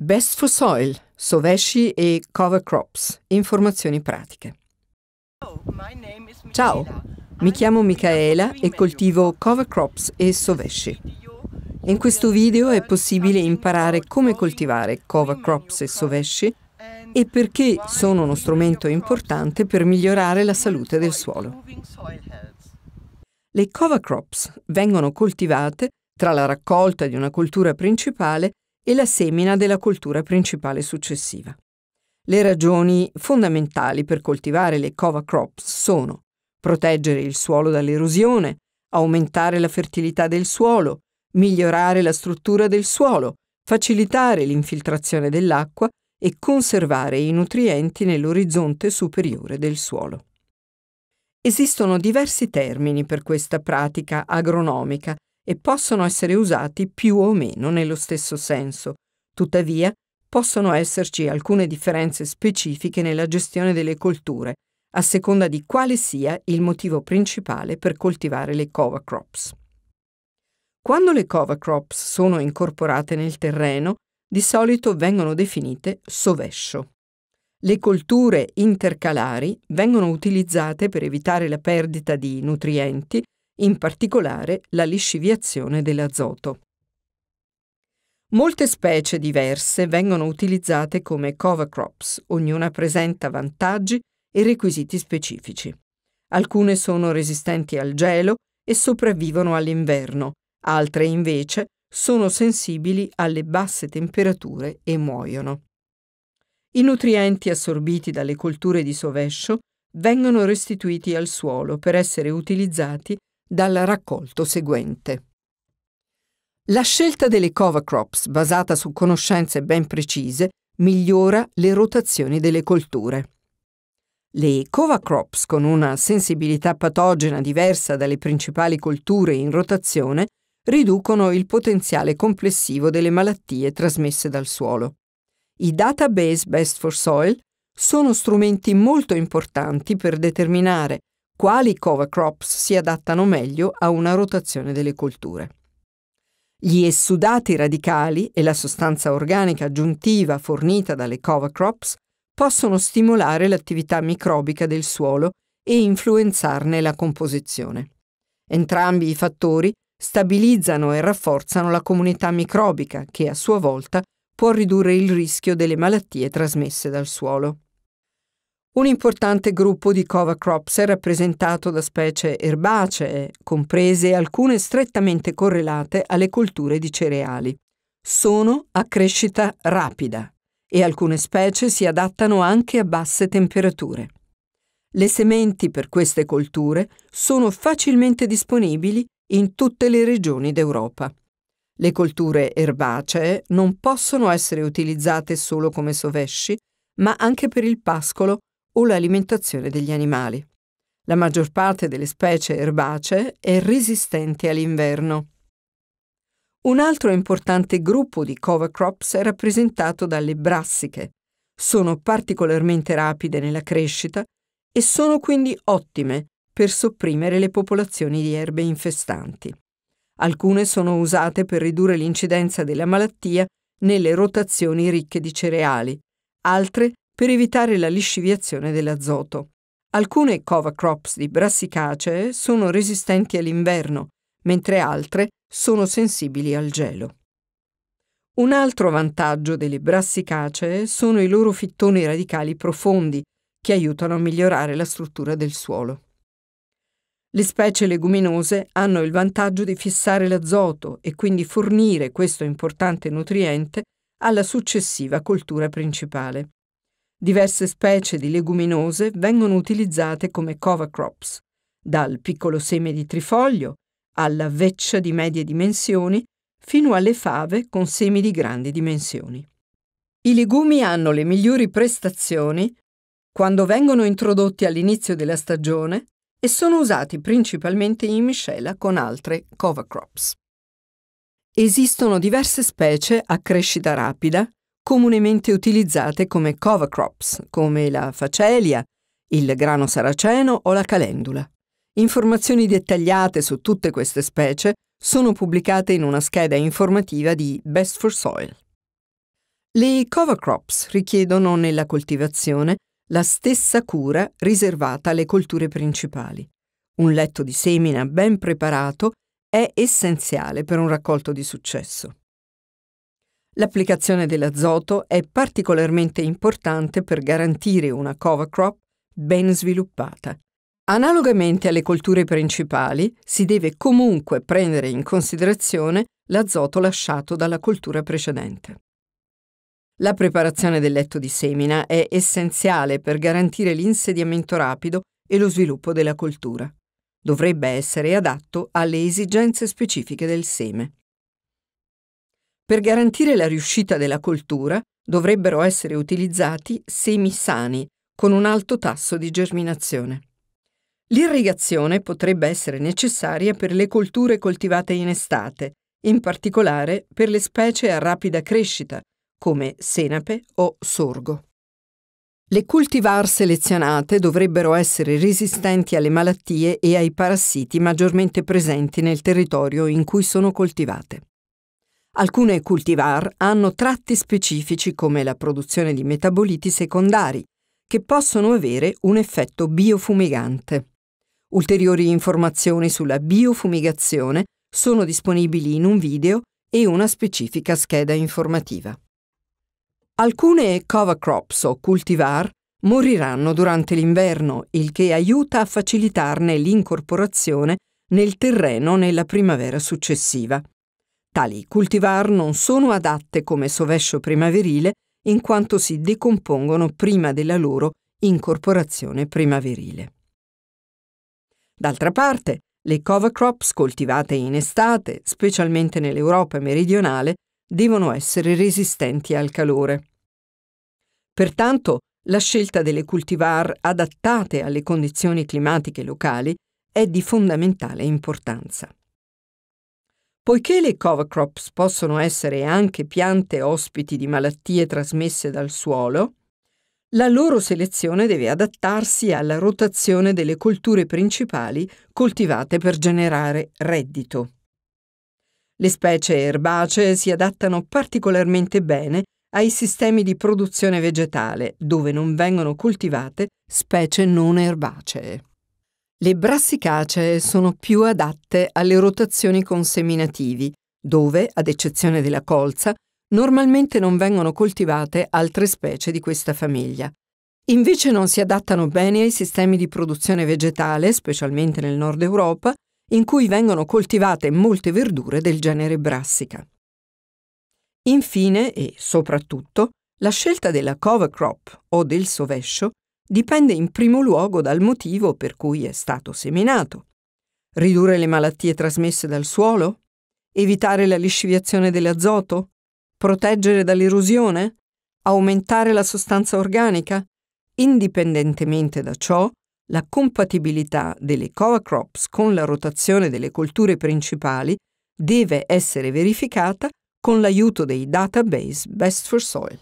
Best for Soil, sovesci e cover crops, informazioni pratiche. Ciao, mi chiamo Michaela e coltivo cover crops e sovesci. In questo video è possibile imparare come coltivare cover crops e sovesci e perché sono uno strumento importante per migliorare la salute del suolo. Le cover crops vengono coltivate tra la raccolta di una coltura principale e la semina della coltura principale successiva. Le ragioni fondamentali per coltivare le cover crops sono proteggere il suolo dall'erosione, aumentare la fertilità del suolo, migliorare la struttura del suolo, facilitare l'infiltrazione dell'acqua e conservare i nutrienti nell'orizzonte superiore del suolo. Esistono diversi termini per questa pratica agronomica e possono essere usati più o meno nello stesso senso. Tuttavia, possono esserci alcune differenze specifiche nella gestione delle colture, a seconda di quale sia il motivo principale per coltivare le cover crops. Quando le cover crops sono incorporate nel terreno, di solito vengono definite sovescio. Le colture intercalari vengono utilizzate per evitare la perdita di nutrienti in particolare la lisciviazione dell'azoto. Molte specie diverse vengono utilizzate come cover crops, ognuna presenta vantaggi e requisiti specifici. Alcune sono resistenti al gelo e sopravvivono all'inverno, altre invece sono sensibili alle basse temperature e muoiono. I nutrienti assorbiti dalle colture di sovescio vengono restituiti al suolo per essere utilizzati dal raccolto seguente. La scelta delle cover crops, basata su conoscenze ben precise, migliora le rotazioni delle colture. Le cover crops, con una sensibilità patogena diversa dalle principali colture in rotazione, riducono il potenziale complessivo delle malattie trasmesse dal suolo. I database Best for Soil sono strumenti molto importanti per determinare quali cover crops si adattano meglio a una rotazione delle colture. Gli essudati radicali e la sostanza organica aggiuntiva fornita dalle cover crops possono stimolare l'attività microbica del suolo e influenzarne la composizione. Entrambi i fattori stabilizzano e rafforzano la comunità microbica che a sua volta può ridurre il rischio delle malattie trasmesse dal suolo. Un importante gruppo di cover crops è rappresentato da specie erbacee, comprese alcune strettamente correlate alle colture di cereali. Sono a crescita rapida e alcune specie si adattano anche a basse temperature. Le sementi per queste colture sono facilmente disponibili in tutte le regioni d'Europa. Le colture erbacee non possono essere utilizzate solo come sovesci, ma anche per il pascolo o l'alimentazione degli animali. La maggior parte delle specie erbacee è resistente all'inverno. Un altro importante gruppo di cover crops è rappresentato dalle brassiche. Sono particolarmente rapide nella crescita e sono quindi ottime per sopprimere le popolazioni di erbe infestanti. Alcune sono usate per ridurre l'incidenza della malattia nelle rotazioni ricche di cereali, altre per evitare la lisciviazione dell'azoto. Alcune cover crops di brassicacee sono resistenti all'inverno, mentre altre sono sensibili al gelo. Un altro vantaggio delle brassicacee sono i loro fittoni radicali profondi, che aiutano a migliorare la struttura del suolo. Le specie leguminose hanno il vantaggio di fissare l'azoto e quindi fornire questo importante nutriente alla successiva coltura principale. Diverse specie di leguminose vengono utilizzate come cover crops, dal piccolo seme di trifoglio alla veccia di medie dimensioni fino alle fave con semi di grandi dimensioni. I legumi hanno le migliori prestazioni quando vengono introdotti all'inizio della stagione e sono usati principalmente in miscela con altre cover crops. Esistono diverse specie a crescita rapida comunemente utilizzate come cover crops, come la facelia, il grano saraceno o la calendula. Informazioni dettagliate su tutte queste specie sono pubblicate in una scheda informativa di Best for Soil. Le cover crops richiedono nella coltivazione la stessa cura riservata alle colture principali. Un letto di semina ben preparato è essenziale per un raccolto di successo. L'applicazione dell'azoto è particolarmente importante per garantire una cover crop ben sviluppata. Analogamente alle colture principali, si deve comunque prendere in considerazione l'azoto lasciato dalla coltura precedente. La preparazione del letto di semina è essenziale per garantire l'insediamento rapido e lo sviluppo della coltura. Dovrebbe essere adatto alle esigenze specifiche del seme. Per garantire la riuscita della coltura dovrebbero essere utilizzati semi sani, con un alto tasso di germinazione. L'irrigazione potrebbe essere necessaria per le colture coltivate in estate, in particolare per le specie a rapida crescita, come senape o sorgo. Le cultivar selezionate dovrebbero essere resistenti alle malattie e ai parassiti maggiormente presenti nel territorio in cui sono coltivate. Alcune cultivar hanno tratti specifici come la produzione di metaboliti secondari, che possono avere un effetto biofumigante. Ulteriori informazioni sulla biofumigazione sono disponibili in un video e una specifica scheda informativa. Alcune cover crops o cultivar moriranno durante l'inverno, il che aiuta a facilitarne l'incorporazione nel terreno nella primavera successiva. Tali cultivar non sono adatte come sovescio primaverile in quanto si decompongono prima della loro incorporazione primaverile. D'altra parte, le cover crops coltivate in estate, specialmente nell'Europa meridionale, devono essere resistenti al calore. Pertanto, la scelta delle cultivar adattate alle condizioni climatiche locali è di fondamentale importanza. Poiché le cover crops possono essere anche piante ospiti di malattie trasmesse dal suolo, la loro selezione deve adattarsi alla rotazione delle colture principali coltivate per generare reddito. Le specie erbacee si adattano particolarmente bene ai sistemi di produzione vegetale dove non vengono coltivate specie non erbacee. Le brassicacee sono più adatte alle rotazioni con seminativi, dove, ad eccezione della colza, normalmente non vengono coltivate altre specie di questa famiglia. Invece non si adattano bene ai sistemi di produzione vegetale, specialmente nel nord Europa, in cui vengono coltivate molte verdure del genere brassica. Infine e soprattutto, la scelta della cover crop o del sovescio dipende in primo luogo dal motivo per cui è stato seminato. Ridurre le malattie trasmesse dal suolo? Evitare la lisciviazione dell'azoto? Proteggere dall'erosione? Aumentare la sostanza organica? Indipendentemente da ciò, la compatibilità delle cover crops con la rotazione delle colture principali deve essere verificata con l'aiuto dei database Best for Soil.